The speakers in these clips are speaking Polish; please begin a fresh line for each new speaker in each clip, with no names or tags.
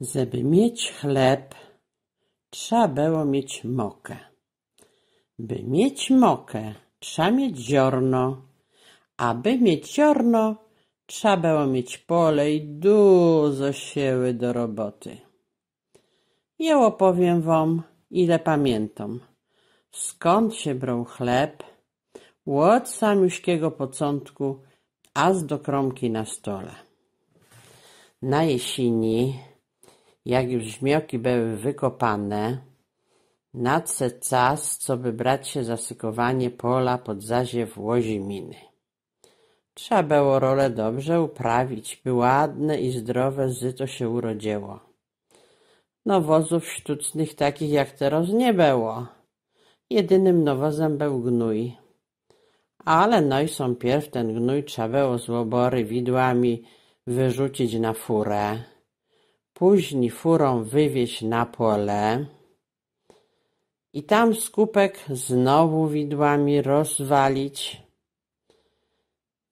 żeby mieć chleb, trza było mieć mokę. By mieć mokę, trza mieć ziorno, aby mieć ziorno, trza było mieć pole i dużo siły do roboty. Ja opowiem wam, ile pamiętam, skąd się brał chleb, od samiuśkiego początku, aż do kromki na stole. Na jesieni jak już zmioki były wykopane, nadse czas, co by brać się za sykowanie pola pod zaziew łoziminy. Trzeba było rolę dobrze uprawić, by ładne i zdrowe zyto się urodziło. Nowozów sztucznych takich jak teraz nie było. Jedynym nowozem był gnój. Ale no i są pierw ten gnój trzeba było z widłami wyrzucić na furę późni furą wywieźć na pole i tam skupek znowu widłami rozwalić.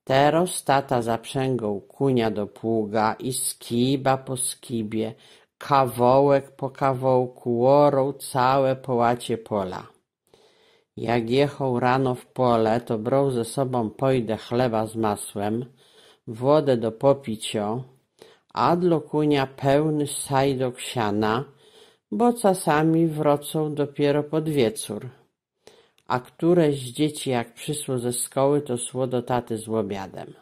Teraz tata zaprzęgał kunia do pługa i skiba po skibie, kawołek po kawołku łorą całe połacie pola. Jak jechał rano w pole, to brał ze sobą pojdę chleba z masłem, wodę do popicio, dla kunia pełny do siana, bo czasami wrócą dopiero pod wieczór. A któreś z dzieci jak przysło ze szkoły, to słodotaty do taty z łobiadem.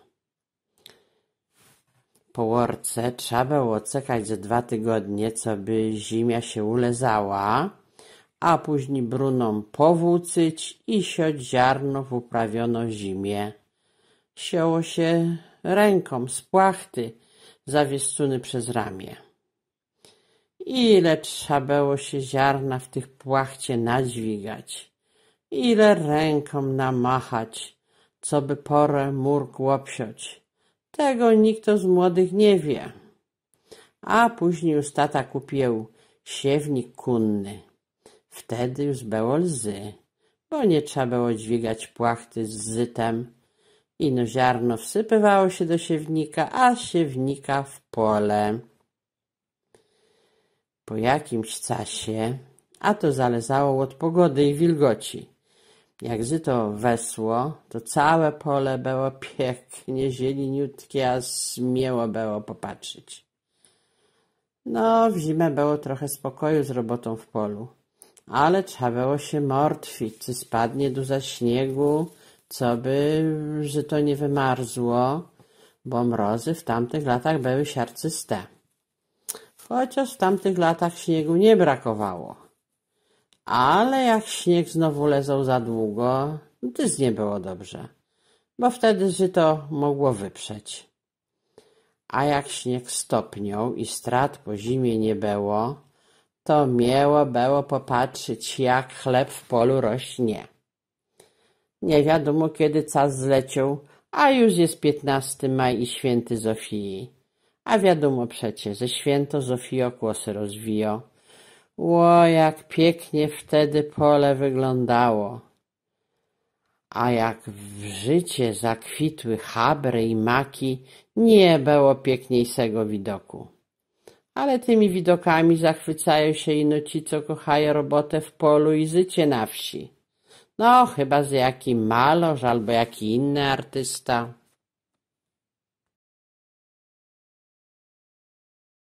Po łorce trzeba było czekać ze dwa tygodnie, co by zimia się ulezała, a później bruną powłócyć i siać ziarno w uprawiono zimie. Sioło się ręką z płachty, zawiestuny przez ramię. Ile trza było się ziarna w tych płachcie nadźwigać, ile rękom namachać, co by porę mur łopsiać. Tego nikt z młodych nie wie. A później już tata kupił siewnik kunny. Wtedy już było lzy, bo nie trzeba było dźwigać płachty z zytem, Ino ziarno wsypywało się do siewnika, a siewnika w pole. Po jakimś czasie, a to zależało od pogody i wilgoci, jak zyto wesło, to całe pole było pięknie zieleniutkie, a śmiało było popatrzeć. No, w zimę było trochę spokoju z robotą w polu, ale trzeba było się martwić, czy spadnie duża śniegu, co by, że to nie wymarzło, bo mrozy w tamtych latach były siarcyste. Chociaż w tamtych latach śniegu nie brakowało. Ale jak śnieg znowu lezał za długo, no też nie było dobrze, bo wtedy żyto mogło wyprzeć. A jak śnieg stopniał i strat po zimie nie było, to miło było popatrzeć, jak chleb w polu rośnie. Nie wiadomo kiedy czas zleciał, a już jest piętnasty maj i święty Zofii. A wiadomo przecie, że święto Zofii kłosy rozwijo. Ło, jak pięknie wtedy pole wyglądało. A jak w życie zakwitły habry i maki, nie było piękniejszego widoku. Ale tymi widokami zachwycają się ino ci, co kochają robotę w polu i życie na wsi. No, chyba z jakim malarz albo jaki inny artysta.